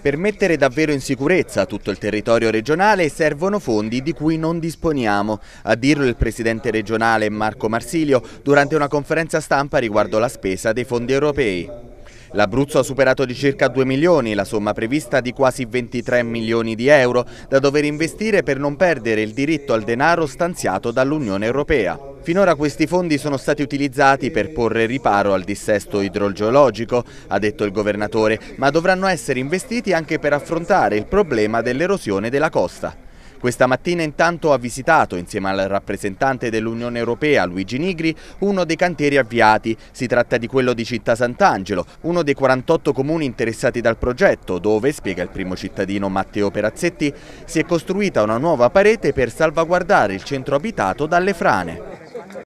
Per mettere davvero in sicurezza tutto il territorio regionale servono fondi di cui non disponiamo. A dirlo il presidente regionale Marco Marsilio durante una conferenza stampa riguardo la spesa dei fondi europei. L'Abruzzo ha superato di circa 2 milioni la somma prevista di quasi 23 milioni di euro da dover investire per non perdere il diritto al denaro stanziato dall'Unione Europea. Finora questi fondi sono stati utilizzati per porre riparo al dissesto idrogeologico, ha detto il governatore, ma dovranno essere investiti anche per affrontare il problema dell'erosione della costa. Questa mattina intanto ha visitato, insieme al rappresentante dell'Unione Europea Luigi Nigri, uno dei cantieri avviati. Si tratta di quello di Città Sant'Angelo, uno dei 48 comuni interessati dal progetto, dove, spiega il primo cittadino Matteo Perazzetti, si è costruita una nuova parete per salvaguardare il centro abitato dalle frane.